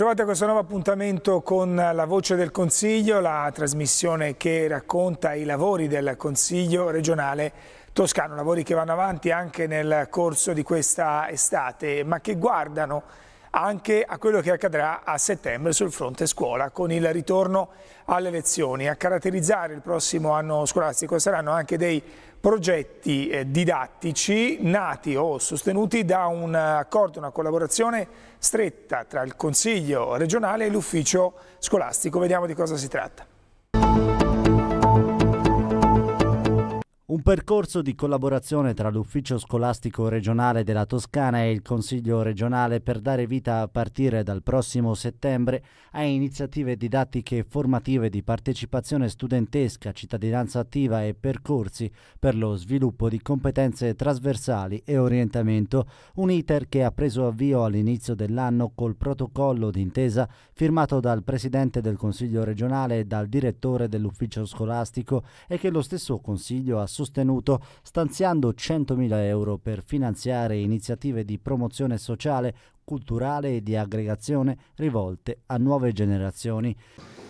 Bentrovati a questo nuovo appuntamento con La Voce del Consiglio, la trasmissione che racconta i lavori del Consiglio regionale toscano, lavori che vanno avanti anche nel corso di questa estate, ma che guardano anche a quello che accadrà a settembre sul fronte scuola con il ritorno alle lezioni. A caratterizzare il prossimo anno scolastico saranno anche dei progetti eh, didattici nati o sostenuti da un accordo, una collaborazione stretta tra il Consiglio regionale e l'ufficio scolastico. Vediamo di cosa si tratta. Un percorso di collaborazione tra l'Ufficio scolastico regionale della Toscana e il Consiglio regionale per dare vita a partire dal prossimo settembre a iniziative didattiche e formative di partecipazione studentesca, cittadinanza attiva e percorsi per lo sviluppo di competenze trasversali e orientamento, un iter che ha preso avvio all'inizio dell'anno col protocollo d'intesa firmato dal Presidente del Consiglio regionale e dal Direttore dell'Ufficio scolastico e che lo stesso Consiglio ha sostenuto sostenuto, stanziando 100.000 euro per finanziare iniziative di promozione sociale, culturale e di aggregazione rivolte a nuove generazioni.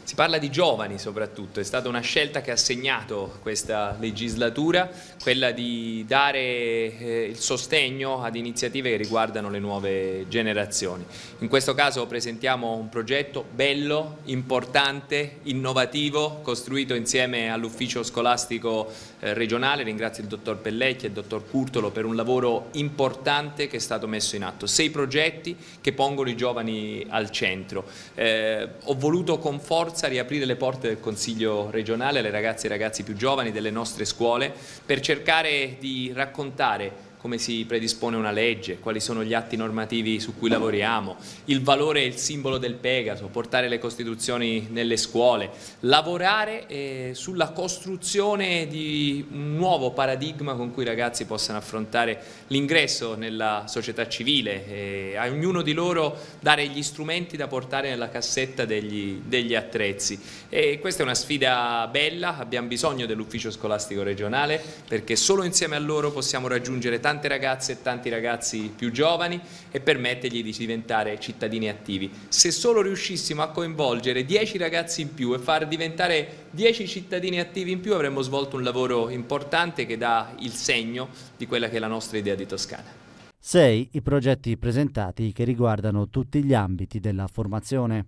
Si parla di giovani soprattutto, è stata una scelta che ha segnato questa legislatura, quella di dare eh, il sostegno ad iniziative che riguardano le nuove generazioni. In questo caso presentiamo un progetto bello, importante, innovativo, costruito insieme all'ufficio scolastico eh, regionale, ringrazio il dottor Pellecchi e il dottor Curtolo per un lavoro importante che è stato messo in atto. Sei progetti che pongono i giovani al centro. Eh, ho voluto con forza forza riaprire le porte del Consiglio regionale alle ragazze e ragazzi più giovani delle nostre scuole per cercare di raccontare come si predispone una legge, quali sono gli atti normativi su cui lavoriamo, il valore e il simbolo del Pegaso, portare le costituzioni nelle scuole, lavorare eh, sulla costruzione di un nuovo paradigma con cui i ragazzi possano affrontare l'ingresso nella società civile, eh, a ognuno di loro dare gli strumenti da portare nella cassetta degli, degli attrezzi. E questa è una sfida bella, abbiamo bisogno dell'ufficio scolastico regionale perché solo insieme a loro possiamo raggiungere tanti tante ragazze e tanti ragazzi più giovani e permettergli di diventare cittadini attivi. Se solo riuscissimo a coinvolgere 10 ragazzi in più e far diventare 10 cittadini attivi in più avremmo svolto un lavoro importante che dà il segno di quella che è la nostra idea di Toscana. Sei I progetti presentati che riguardano tutti gli ambiti della formazione.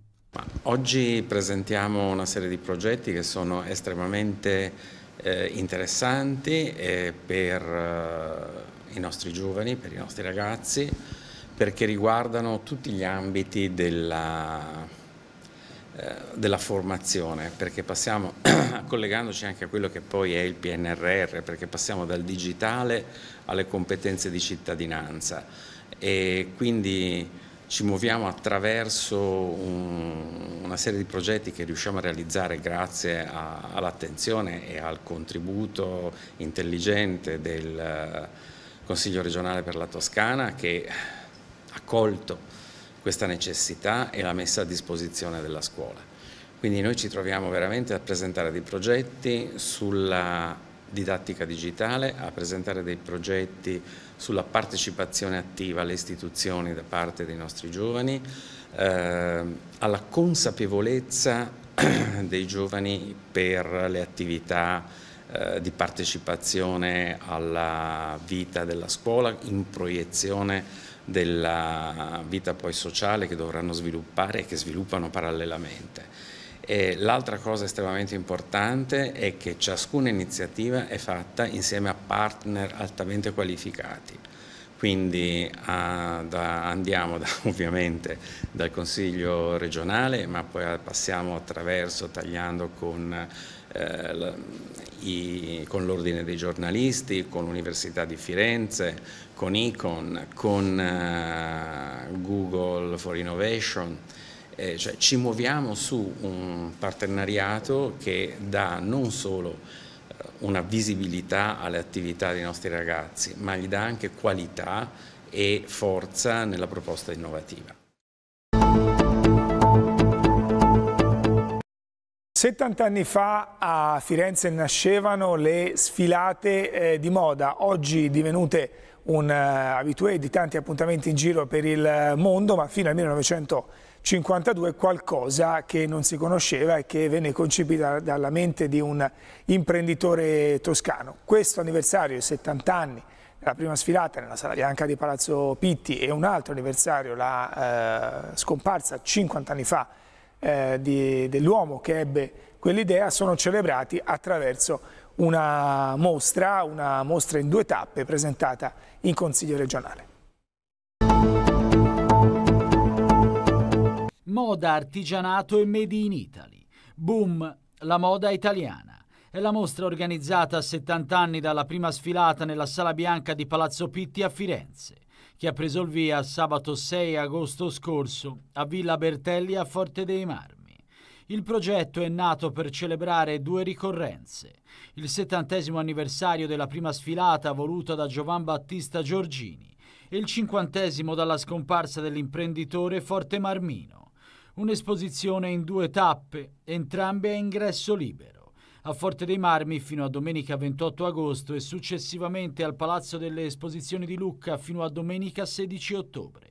Oggi presentiamo una serie di progetti che sono estremamente eh, interessanti per eh, i nostri giovani, per i nostri ragazzi, perché riguardano tutti gli ambiti della, eh, della formazione, perché passiamo, collegandoci anche a quello che poi è il PNRR, perché passiamo dal digitale alle competenze di cittadinanza e quindi ci muoviamo attraverso un, una serie di progetti che riusciamo a realizzare grazie all'attenzione e al contributo intelligente del Consiglio regionale per la Toscana che ha colto questa necessità e l'ha messa a disposizione della scuola. Quindi noi ci troviamo veramente a presentare dei progetti sulla didattica digitale, a presentare dei progetti sulla partecipazione attiva alle istituzioni da parte dei nostri giovani, eh, alla consapevolezza dei giovani per le attività eh, di partecipazione alla vita della scuola in proiezione della vita poi sociale che dovranno sviluppare e che sviluppano parallelamente. L'altra cosa estremamente importante è che ciascuna iniziativa è fatta insieme a partner altamente qualificati quindi a, da, andiamo da, ovviamente dal Consiglio regionale, ma poi passiamo attraverso, tagliando con, eh, con l'Ordine dei giornalisti, con l'Università di Firenze, con Icon, con eh, Google for Innovation. Eh, cioè ci muoviamo su un partenariato che dà non solo una visibilità alle attività dei nostri ragazzi, ma gli dà anche qualità e forza nella proposta innovativa. 70 anni fa a Firenze nascevano le sfilate eh, di moda, oggi divenute un eh, abitué di tanti appuntamenti in giro per il eh, mondo, ma fino al 1900 52 qualcosa che non si conosceva e che venne concepita dalla mente di un imprenditore toscano. Questo anniversario, i 70 anni, la prima sfilata nella Sala Bianca di Palazzo Pitti e un altro anniversario, la eh, scomparsa 50 anni fa eh, dell'uomo che ebbe quell'idea, sono celebrati attraverso una mostra, una mostra in due tappe presentata in Consiglio regionale. Moda, artigianato e made in Italy. Boom, la moda italiana. È la mostra organizzata a 70 anni dalla prima sfilata nella Sala Bianca di Palazzo Pitti a Firenze, che ha preso il via sabato 6 agosto scorso a Villa Bertelli a Forte dei Marmi. Il progetto è nato per celebrare due ricorrenze, il settantesimo anniversario della prima sfilata voluta da Giovan Battista Giorgini e il cinquantesimo dalla scomparsa dell'imprenditore Forte Marmino un'esposizione in due tappe, entrambe a ingresso libero a Forte dei Marmi fino a domenica 28 agosto e successivamente al Palazzo delle Esposizioni di Lucca fino a domenica 16 ottobre.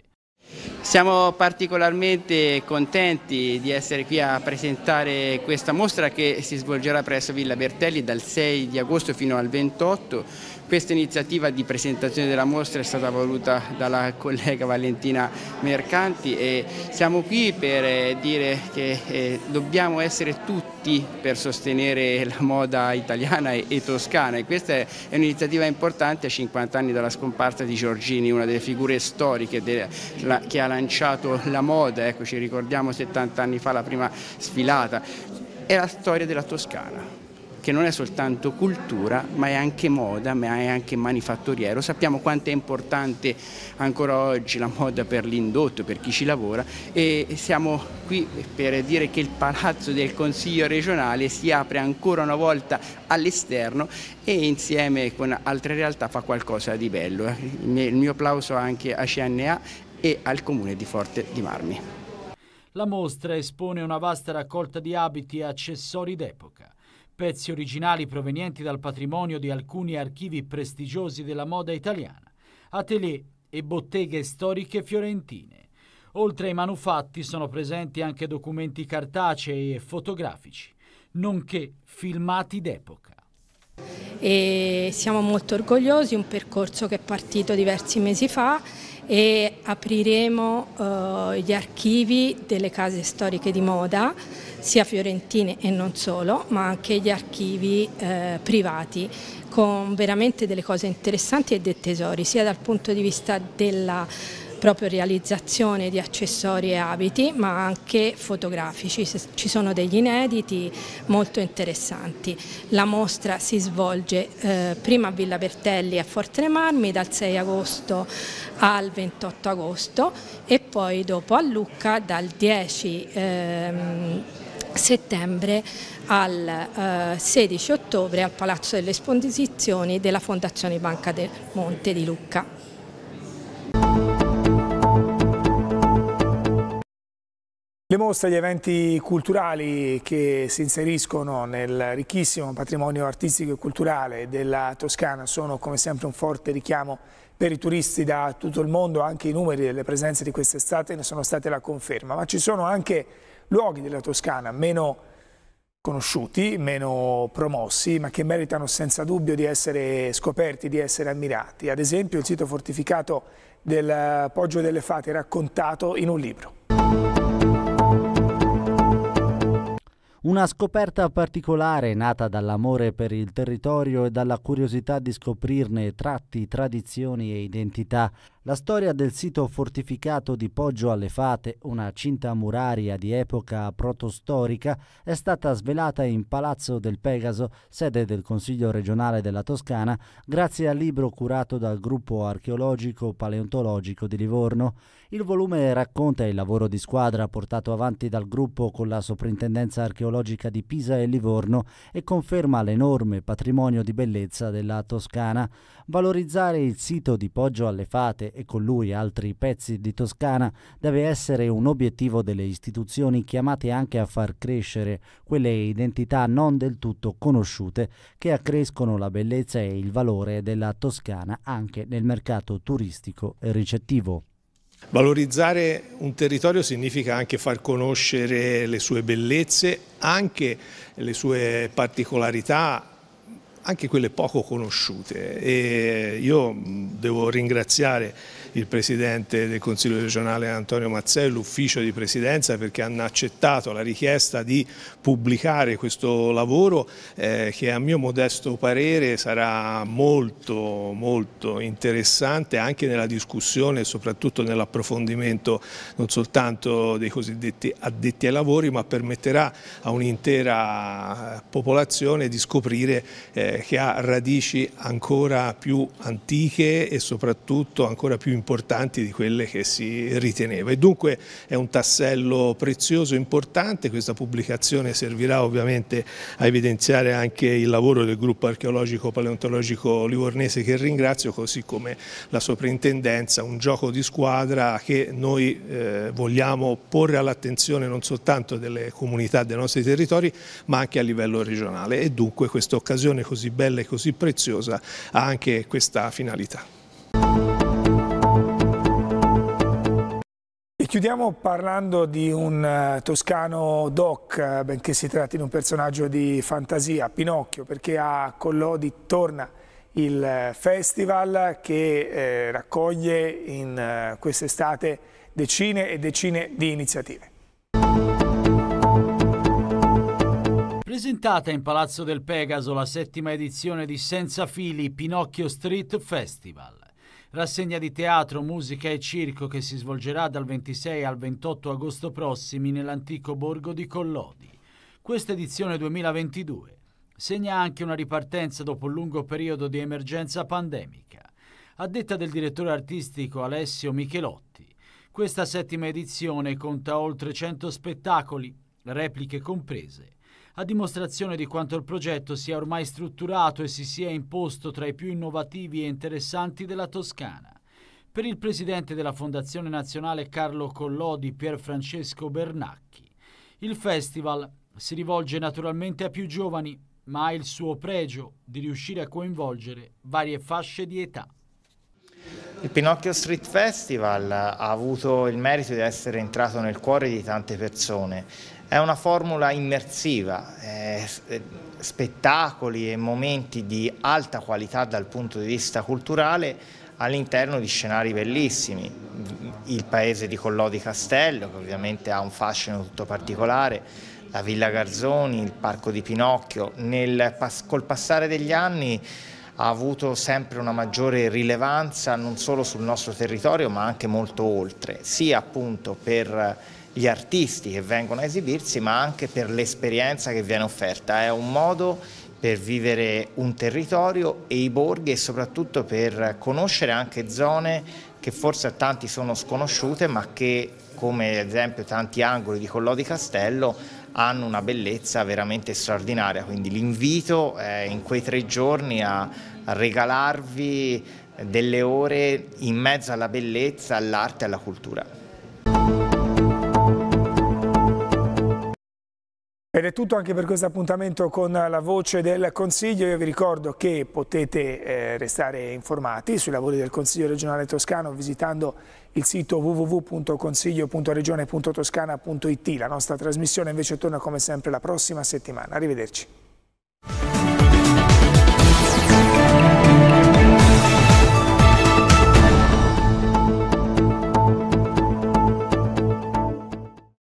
Siamo particolarmente contenti di essere qui a presentare questa mostra che si svolgerà presso Villa Bertelli dal 6 di agosto fino al 28. Questa iniziativa di presentazione della mostra è stata voluta dalla collega Valentina Mercanti e siamo qui per eh, dire che eh, dobbiamo essere tutti per sostenere la moda italiana e, toscana e questa è un'iniziativa importante a 50 anni dalla scomparsa di Giorgini, una delle figure storiche che ha lanciato la moda, ecco, ci ricordiamo 70 anni fa la prima sfilata, è la storia della Toscana che non è soltanto cultura ma è anche moda, ma è anche manifatturiero. Sappiamo quanto è importante ancora oggi la moda per l'indotto, per chi ci lavora e siamo qui per dire che il Palazzo del Consiglio regionale si apre ancora una volta all'esterno e insieme con altre realtà fa qualcosa di bello. Eh. Il mio applauso anche a CNA e al comune di Forte di Marmi. La mostra espone una vasta raccolta di abiti e accessori d'epoca pezzi originali provenienti dal patrimonio di alcuni archivi prestigiosi della moda italiana, atelier e botteghe storiche fiorentine. Oltre ai manufatti sono presenti anche documenti cartacei e fotografici, nonché filmati d'epoca. E siamo molto orgogliosi, un percorso che è partito diversi mesi fa e apriremo eh, gli archivi delle case storiche di moda, sia fiorentine e non solo, ma anche gli archivi eh, privati con veramente delle cose interessanti e dei tesori, sia dal punto di vista della proprio realizzazione di accessori e abiti ma anche fotografici, ci sono degli inediti molto interessanti. La mostra si svolge eh, prima a Villa Bertelli a Forte Marmi dal 6 agosto al 28 agosto e poi dopo a Lucca dal 10 ehm, settembre al eh, 16 ottobre al Palazzo delle Esposizioni della Fondazione Banca del Monte di Lucca. Le mostre e gli eventi culturali che si inseriscono nel ricchissimo patrimonio artistico e culturale della Toscana sono come sempre un forte richiamo per i turisti da tutto il mondo, anche i numeri delle presenze di quest'estate ne sono state la conferma, ma ci sono anche luoghi della Toscana meno conosciuti, meno promossi, ma che meritano senza dubbio di essere scoperti, di essere ammirati. Ad esempio il sito fortificato del Poggio delle Fate raccontato in un libro. Una scoperta particolare nata dall'amore per il territorio e dalla curiosità di scoprirne tratti, tradizioni e identità. La storia del sito fortificato di Poggio alle Fate, una cinta muraria di epoca protostorica, è stata svelata in Palazzo del Pegaso, sede del Consiglio regionale della Toscana, grazie al libro curato dal gruppo archeologico-paleontologico di Livorno. Il volume racconta il lavoro di squadra portato avanti dal gruppo con la Soprintendenza archeologica di Pisa e Livorno e conferma l'enorme patrimonio di bellezza della Toscana. Valorizzare il sito di Poggio alle Fate e con lui altri pezzi di Toscana deve essere un obiettivo delle istituzioni chiamate anche a far crescere quelle identità non del tutto conosciute che accrescono la bellezza e il valore della Toscana anche nel mercato turistico e ricettivo. Valorizzare un territorio significa anche far conoscere le sue bellezze, anche le sue particolarità, anche quelle poco conosciute e io devo ringraziare il Presidente del Consiglio regionale Antonio Mazzè, l'ufficio di Presidenza perché hanno accettato la richiesta di pubblicare questo lavoro eh, che a mio modesto parere sarà molto, molto interessante anche nella discussione e soprattutto nell'approfondimento non soltanto dei cosiddetti addetti ai lavori ma permetterà a un'intera eh, popolazione di scoprire eh, che ha radici ancora più antiche e soprattutto ancora più importanti di quelle che si riteneva. E dunque è un tassello prezioso, importante, questa pubblicazione servirà ovviamente a evidenziare anche il lavoro del gruppo archeologico paleontologico livornese che ringrazio, così come la soprintendenza, un gioco di squadra che noi eh, vogliamo porre all'attenzione non soltanto delle comunità dei nostri territori ma anche a livello regionale e dunque questa occasione così così bella e così preziosa ha anche questa finalità. chiudiamo parlando di un eh, toscano doc, eh, benché si tratti di un personaggio di fantasia, Pinocchio, perché a Collodi torna il eh, festival che eh, raccoglie in eh, quest'estate decine e decine di iniziative. presentata in Palazzo del Pegaso la settima edizione di Senza Fili Pinocchio Street Festival. Rassegna di teatro, musica e circo che si svolgerà dal 26 al 28 agosto prossimi nell'antico borgo di Collodi. Questa edizione 2022 segna anche una ripartenza dopo un lungo periodo di emergenza pandemica. A detta del direttore artistico Alessio Michelotti, questa settima edizione conta oltre 100 spettacoli, repliche comprese, a dimostrazione di quanto il progetto sia ormai strutturato e si sia imposto tra i più innovativi e interessanti della Toscana. Per il presidente della Fondazione Nazionale Carlo Collodi Pierfrancesco Bernacchi, il festival si rivolge naturalmente a più giovani, ma ha il suo pregio di riuscire a coinvolgere varie fasce di età. Il Pinocchio Street Festival ha avuto il merito di essere entrato nel cuore di tante persone è una formula immersiva, eh, spettacoli e momenti di alta qualità dal punto di vista culturale all'interno di scenari bellissimi. Il paese di Collodi Castello, che ovviamente ha un fascino tutto particolare, la Villa Garzoni, il Parco di Pinocchio, nel, col passare degli anni ha avuto sempre una maggiore rilevanza non solo sul nostro territorio ma anche molto oltre, sia appunto per gli artisti che vengono a esibirsi ma anche per l'esperienza che viene offerta. È un modo per vivere un territorio e i borghi e soprattutto per conoscere anche zone che forse a tanti sono sconosciute ma che come ad esempio tanti angoli di Collodi di Castello hanno una bellezza veramente straordinaria, quindi l'invito è in quei tre giorni a regalarvi delle ore in mezzo alla bellezza, all'arte e alla cultura. Ed è tutto anche per questo appuntamento con la voce del Consiglio. Io vi ricordo che potete eh, restare informati sui lavori del Consiglio regionale toscano visitando il sito www.consiglio.regione.toscana.it. La nostra trasmissione invece torna come sempre la prossima settimana. Arrivederci.